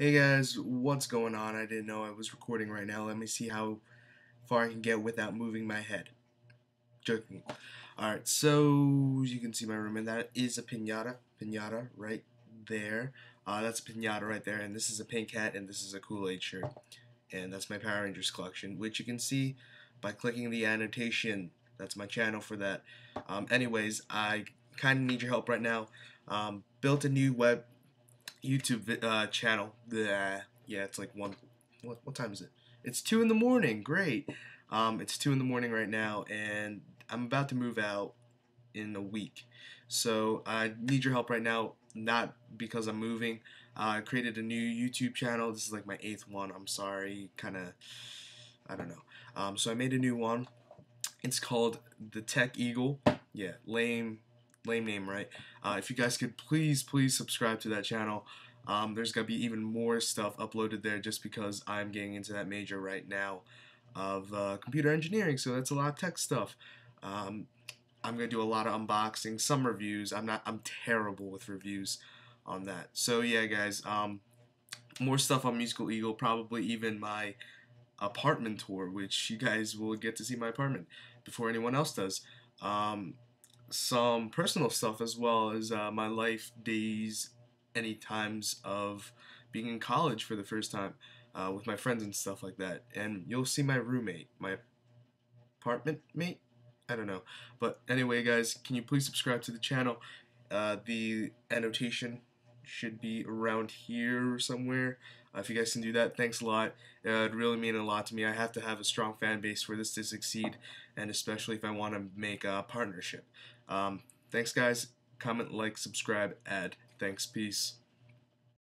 Hey guys, what's going on? I didn't know I was recording right now. Let me see how far I can get without moving my head. Joking. Alright, so you can see my room, and that is a pinata. Pinata right there. Uh, that's a pinata right there, and this is a pink hat, and this is a Kool-Aid shirt. And that's my Power Rangers collection, which you can see by clicking the annotation. That's my channel for that. Um, anyways, I kind of need your help right now. Um, built a new web YouTube uh, channel. Yeah, yeah, it's like one. What, what time is it? It's two in the morning. Great. Um, it's two in the morning right now, and I'm about to move out in a week. So I need your help right now. Not because I'm moving. Uh, I created a new YouTube channel. This is like my eighth one. I'm sorry. Kind of. I don't know. Um, so I made a new one. It's called the Tech Eagle. Yeah, lame lame name, right? Uh, if you guys could please, please subscribe to that channel. Um, there's going to be even more stuff uploaded there just because I'm getting into that major right now of uh, computer engineering, so that's a lot of tech stuff. Um, I'm going to do a lot of unboxing, some reviews. I'm not. I'm terrible with reviews on that. So yeah, guys, um, more stuff on Musical Eagle, probably even my apartment tour, which you guys will get to see my apartment before anyone else does. Um, some personal stuff as well as uh, my life, days, any times of being in college for the first time uh, with my friends and stuff like that. And you'll see my roommate, my apartment mate. I don't know. But anyway, guys, can you please subscribe to the channel? Uh, the annotation should be around here somewhere. Uh, if you guys can do that, thanks a lot. Uh, it really mean a lot to me. I have to have a strong fan base for this to succeed, and especially if I want to make a partnership. Um, thanks, guys. Comment, like, subscribe, add. Thanks, peace.